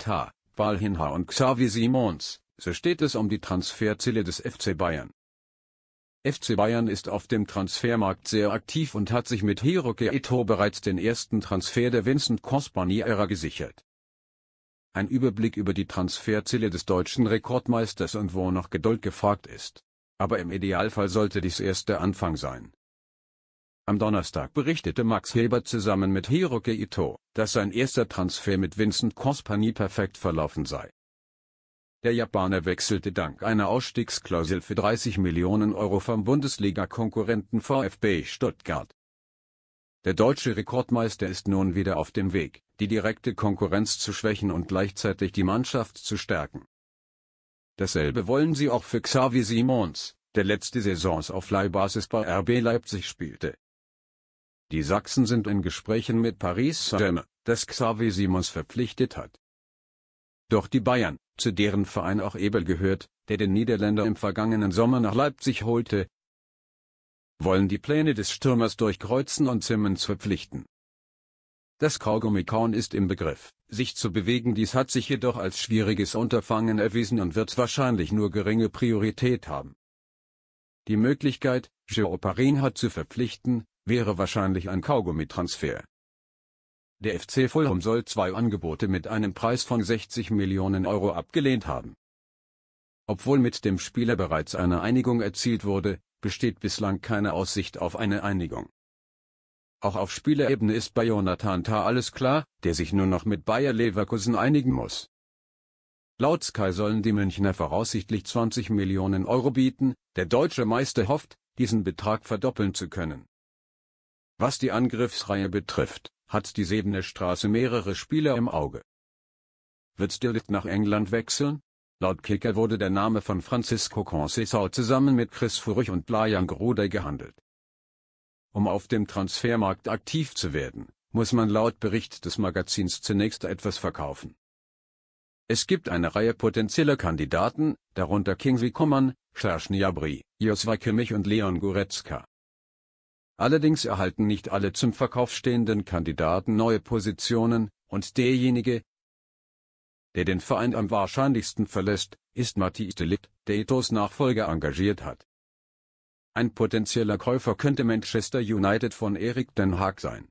Tar, Balhinha und Xavi Simons, so steht es um die Transferziele des FC Bayern. FC Bayern ist auf dem Transfermarkt sehr aktiv und hat sich mit Hiroke Ito bereits den ersten Transfer der Vincent Kompany-Ära gesichert. Ein Überblick über die Transferziele des deutschen Rekordmeisters und wo noch Geduld gefragt ist. Aber im Idealfall sollte dies erst der Anfang sein. Am Donnerstag berichtete Max Heber zusammen mit Hiroke Ito, dass sein erster Transfer mit Vincent Kompany perfekt verlaufen sei. Der Japaner wechselte dank einer Ausstiegsklausel für 30 Millionen Euro vom Bundesliga-Konkurrenten VfB Stuttgart. Der deutsche Rekordmeister ist nun wieder auf dem Weg, die direkte Konkurrenz zu schwächen und gleichzeitig die Mannschaft zu stärken. Dasselbe wollen sie auch für Xavi Simons, der letzte Saisons auf Leihbasis bei RB Leipzig spielte. Die Sachsen sind in Gesprächen mit Paris Saint-Germain, das Xavi Simons verpflichtet hat. Doch die Bayern, zu deren Verein auch Ebel gehört, der den Niederländer im vergangenen Sommer nach Leipzig holte, wollen die Pläne des Stürmers durchkreuzen und Simmons verpflichten. Das Kaugummikorn ist im Begriff, sich zu bewegen dies hat sich jedoch als schwieriges Unterfangen erwiesen und wird wahrscheinlich nur geringe Priorität haben. Die Möglichkeit, Joe hat zu verpflichten, wäre wahrscheinlich ein Kaugummi-Transfer. Der FC Fulham soll zwei Angebote mit einem Preis von 60 Millionen Euro abgelehnt haben. Obwohl mit dem Spieler bereits eine Einigung erzielt wurde, besteht bislang keine Aussicht auf eine Einigung. Auch auf Spielerebene ist bei Jonathan Tah alles klar, der sich nur noch mit Bayer Leverkusen einigen muss. Laut Sky sollen die Münchner voraussichtlich 20 Millionen Euro bieten, der deutsche Meister hofft, diesen Betrag verdoppeln zu können. Was die Angriffsreihe betrifft, hat die Sebene Straße mehrere Spieler im Auge. Wird Stillit nach England wechseln? Laut Kicker wurde der Name von Francisco Concesau zusammen mit Chris Furich und Blajan Gruder gehandelt. Um auf dem Transfermarkt aktiv zu werden, muss man laut Bericht des Magazins zunächst etwas verkaufen. Es gibt eine Reihe potenzieller Kandidaten, darunter Kingsley Coman, Schaschni Abri, Josua Kimmich und Leon Goretzka. Allerdings erhalten nicht alle zum Verkauf stehenden Kandidaten neue Positionen, und derjenige, der den Verein am wahrscheinlichsten verlässt, ist Matthias Delikt, der Itos Nachfolger engagiert hat. Ein potenzieller Käufer könnte Manchester United von Erik Den Haag sein